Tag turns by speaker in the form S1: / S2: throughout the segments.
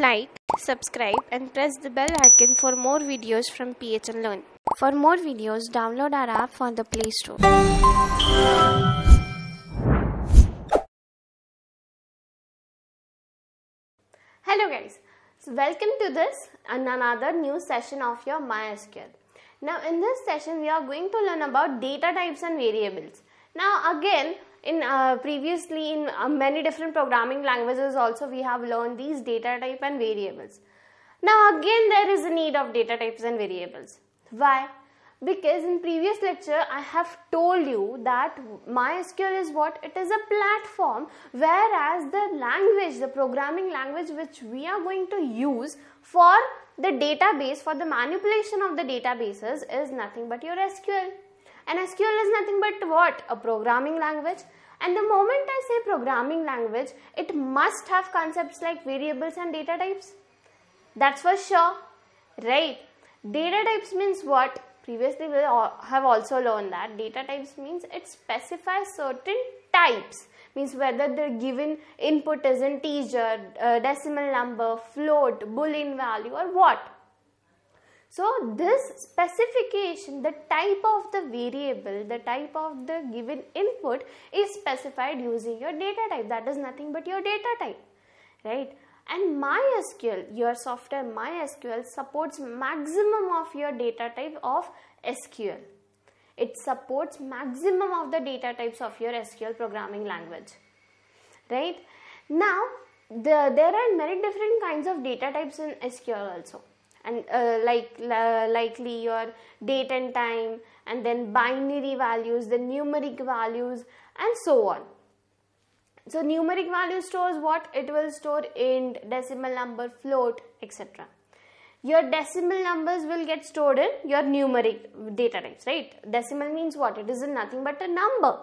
S1: like, subscribe and press the bell icon for more videos from Ph and Learn. For more videos, download our app from the Play Store. Hello guys, so welcome to this and another new session of your MySQL. Now in this session, we are going to learn about data types and variables. Now again, in uh, previously in uh, many different programming languages also we have learned these data type and variables now again there is a need of data types and variables why because in previous lecture i have told you that mysql is what it is a platform whereas the language the programming language which we are going to use for the database for the manipulation of the databases is nothing but your sql and SQL is nothing but what? A programming language. And the moment I say programming language, it must have concepts like variables and data types. That's for sure. Right. Data types means what? Previously, we have also learned that data types means it specifies certain types means whether the given input is integer, uh, decimal number, float, boolean value, or what. So this specification, the type of the variable, the type of the given input is specified using your data type. That is nothing but your data type, right? And MySQL, your software MySQL supports maximum of your data type of SQL. It supports maximum of the data types of your SQL programming language, right? Now, the, there are many different kinds of data types in SQL also and uh, like uh, likely your date and time and then binary values the numeric values and so on so numeric value stores what it will store int decimal number float etc your decimal numbers will get stored in your numeric data types right decimal means what it is nothing but a number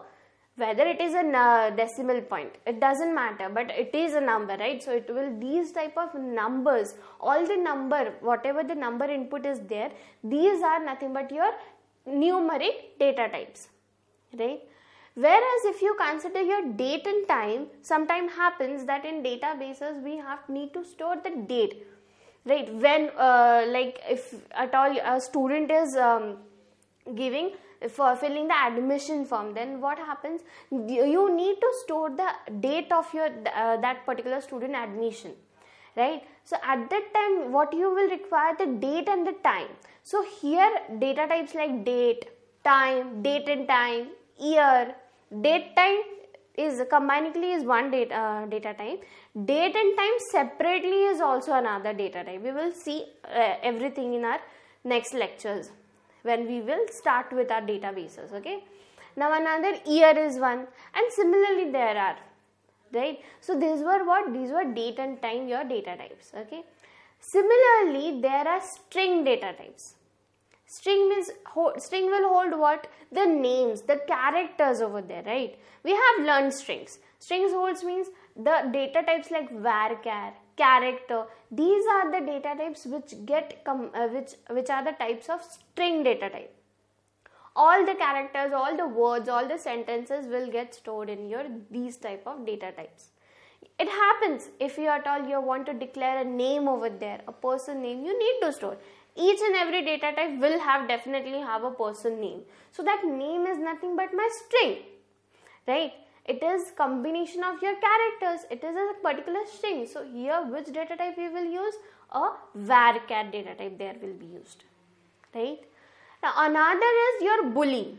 S1: whether it is a decimal point it doesn't matter but it is a number right so it will these type of numbers all the number whatever the number input is there these are nothing but your numeric data types right whereas if you consider your date and time sometimes happens that in databases we have need to store the date right when uh, like if at all a student is um, giving for filling the admission form then what happens you need to store the date of your uh, that particular student admission right so at that time what you will require the date and the time so here data types like date time date and time year date time is combinedly is one data uh, data type date and time separately is also another data type we will see uh, everything in our next lectures when we will start with our databases okay now another year is one and similarly there are right so these were what these were date and time your data types okay similarly there are string data types string means string will hold what the names the characters over there right we have learned strings strings holds means the data types like varchar character these are the data types which get com- uh, which which are the types of string data type all the characters all the words all the sentences will get stored in your these type of data types it happens if you at all you want to declare a name over there a person name you need to store each and every data type will have definitely have a person name so that name is nothing but my string right it is combination of your characters it is a particular string so here which data type we will use a varchar data type there will be used right now another is your boolean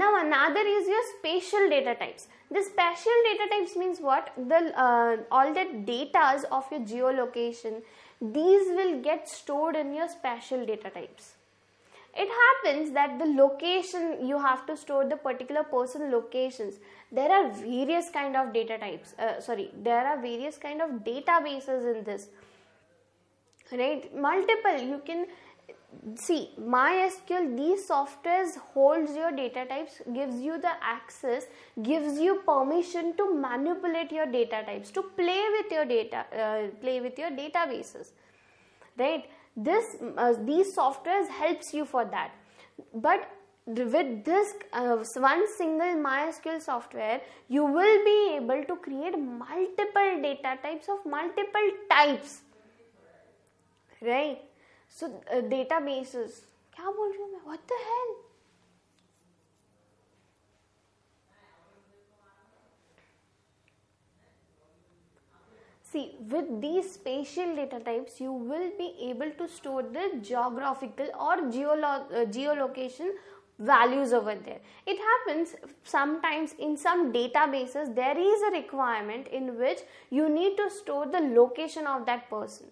S1: Now another is your spatial data types. The spatial data types means what? The uh, all the datas of your geolocation these will get stored in your special data types. It happens that the location you have to store the particular person locations. There are various kind of data types. Uh, sorry, there are various kind of databases in this. Right, multiple. You can see mysql these softwares holds your data types gives you the access gives you permission to manipulate your data types to play with your data uh, play with your databases right this uh, these softwares helps you for that but with this uh, one single mysql software you will be able to create multiple data types of multiple types right so data What क्या बोल रही हूँ मैं what the hell See, with these spatial data types, you will be able to store the geographical or geolo- uh, geolocation values over there. It happens sometimes in some databases, there is a requirement in which you need to store the location of that person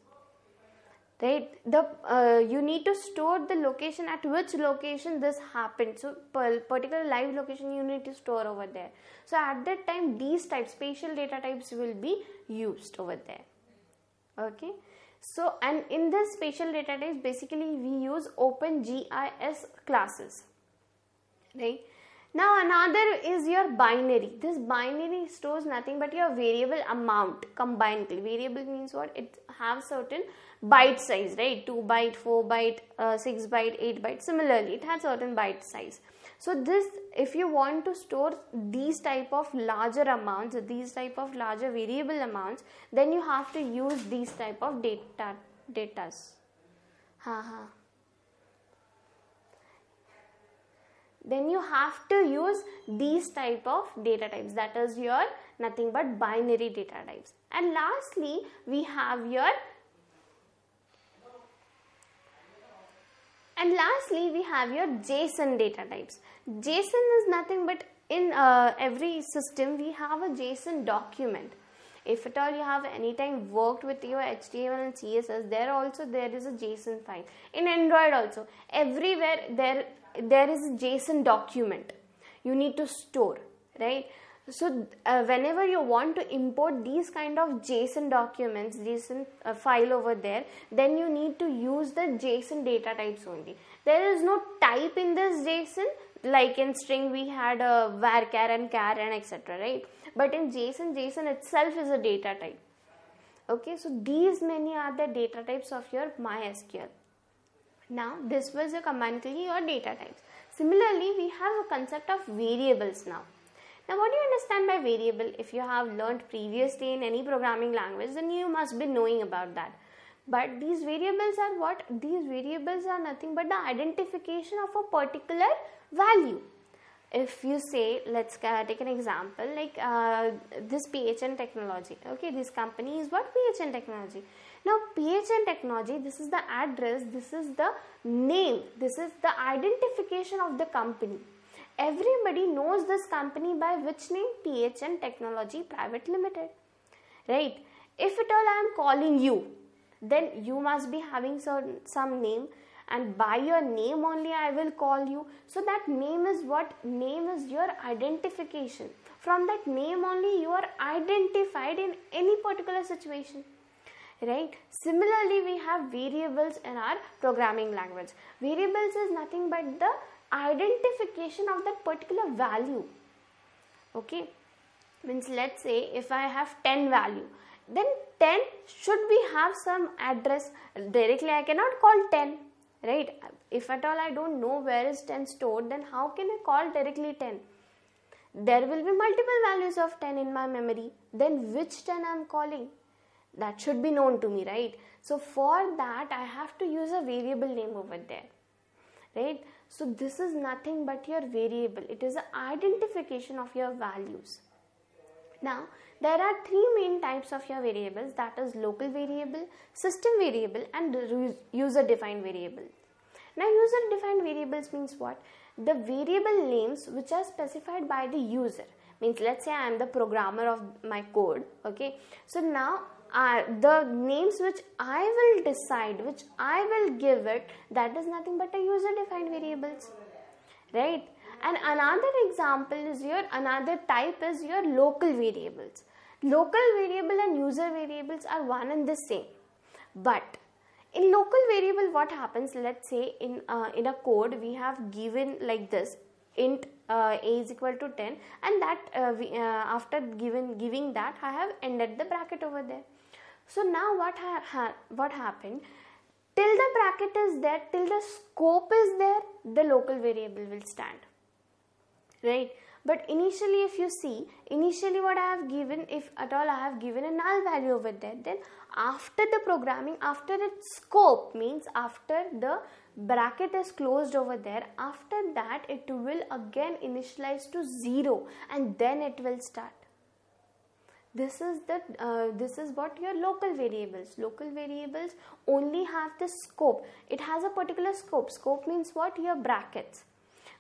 S1: right the uh, you need to store the location at which location this happened so particular live location you need to store over there so at that time these types spatial data types will be used over there okay so and in this spatial data types basically we use open gis classes right now another is your binary this binary stores nothing but your variable amount combined variable means what it have certain byte size right 2 byte 4 byte uh, 6 byte 8 byte similarly it has certain byte size so this if you want to store these type of larger amounts these type of larger variable amounts then you have to use these type of data datas ha ha then you have to use these type of data types that is your nothing but binary data types and lastly we have your and lastly we have your json data types json is nothing but in uh, every system we have a json document if at all you have anytime worked with your html and css there also there is a json file in android also everywhere there there is a JSON document you need to store, right? So uh, whenever you want to import these kind of JSON documents, JSON uh, file over there, then you need to use the JSON data types only. There is no type in this JSON like in string we had a uh, var char and char and etc right but in json json itself is a data type okay so these many are the data types of your mysql now, this was a combinatorily or data types. Similarly, we have a concept of variables now. Now, what do you understand by variable? If you have learned previously in any programming language, then you must be knowing about that. But these variables are what? These variables are nothing but the identification of a particular value. If you say, let's take an example like uh, this PHN technology, okay, this company is what PHN technology. Now, PHN technology, this is the address, this is the name, this is the identification of the company. Everybody knows this company by which name? PHN Technology Private Limited. Right? If at all I am calling you, then you must be having some, some name and by your name only I will call you. So that name is what? Name is your identification. From that name only you are identified in any particular situation right similarly we have variables in our programming language variables is nothing but the identification of that particular value okay means let's say if i have 10 value then 10 should we have some address directly i cannot call 10 right if at all i don't know where is 10 stored then how can i call directly 10 there will be multiple values of 10 in my memory then which 10 i'm calling that should be known to me right so for that i have to use a variable name over there right so this is nothing but your variable it is an identification of your values now there are three main types of your variables that is local variable system variable and user defined variable now user defined variables means what the variable names which are specified by the user means let's say i am the programmer of my code okay so now are uh, the names which I will decide, which I will give it, that is nothing but a user defined variables. Right? And another example is your another type is your local variables. Local variable and user variables are one and the same. But in local variable what happens let's say in uh, in a code we have given like this int uh, a is equal to 10 and that uh, we, uh, after given giving that i have ended the bracket over there so now what ha- ha- what happened? Till the bracket is there, till the scope is there, the local variable will stand. Right? But initially, if you see, initially what I have given, if at all I have given a null value over there, then after the programming, after its scope means after the bracket is closed over there, after that it will again initialize to zero and then it will start this is the uh, this is what your local variables local variables only have the scope it has a particular scope scope means what your brackets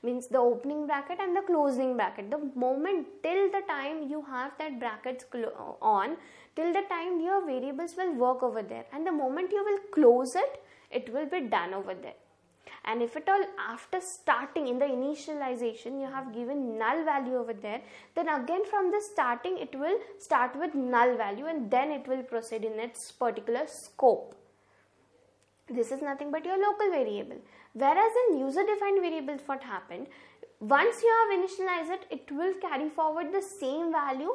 S1: means the opening bracket and the closing bracket the moment till the time you have that brackets uh, on till the time your variables will work over there and the moment you will close it it will be done over there and if at all after starting in the initialization you have given null value over there then again from the starting it will start with null value and then it will proceed in its particular scope this is nothing but your local variable whereas in user defined variables what happened once you have initialized it it will carry forward the same value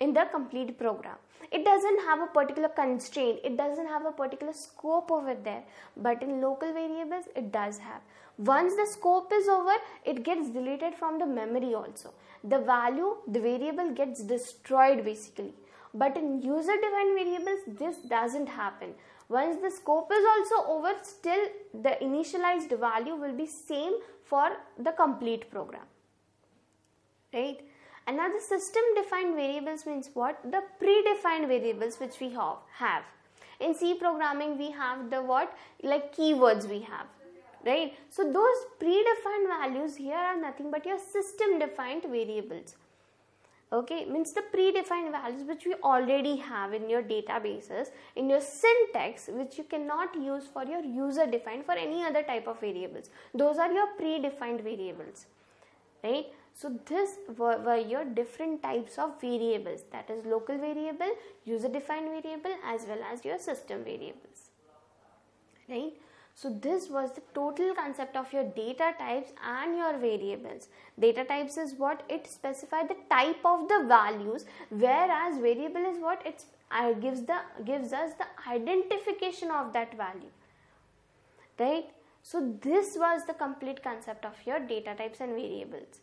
S1: in the complete program. It doesn't have a particular constraint, it doesn't have a particular scope over there, but in local variables, it does have. Once the scope is over, it gets deleted from the memory also. The value, the variable gets destroyed basically. But in user defined variables, this doesn't happen. Once the scope is also over, still the initialized value will be same for the complete program. Right? And now the system defined variables means what? The predefined variables which we have. In C programming we have the what? Like keywords we have. Right? So those predefined values here are nothing but your system defined variables. Okay, means the predefined values which we already have in your databases, in your syntax, which you cannot use for your user defined for any other type of variables. Those are your predefined variables, right? So this were, were your different types of variables that is local variable, user defined variable as well as your system variables. Right? So this was the total concept of your data types and your variables. Data types is what it specifies the type of the values whereas variable is what it uh, gives the gives us the identification of that value. Right? So this was the complete concept of your data types and variables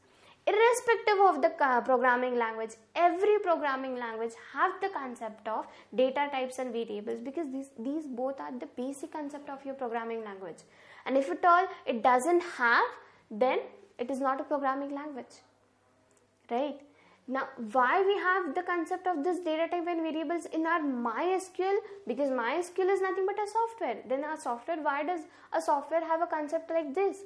S1: irrespective of the programming language every programming language have the concept of data types and variables because these these both are the basic concept of your programming language and if at all it doesn't have then it is not a programming language right now why we have the concept of this data type and variables in our mysql because mysql is nothing but a software then our software why does a software have a concept like this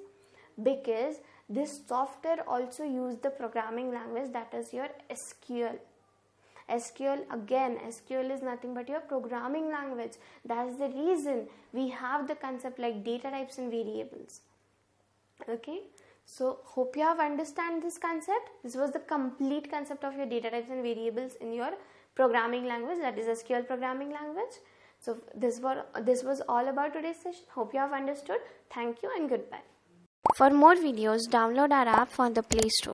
S1: because this software also use the programming language that is your SQL. SQL again, SQL is nothing but your programming language. That's the reason we have the concept like data types and variables. Okay, so hope you have understand this concept. This was the complete concept of your data types and variables in your programming language that is SQL programming language. So this was this was all about today's session. Hope you have understood. Thank you and goodbye. For more videos, download our app from the Play Store.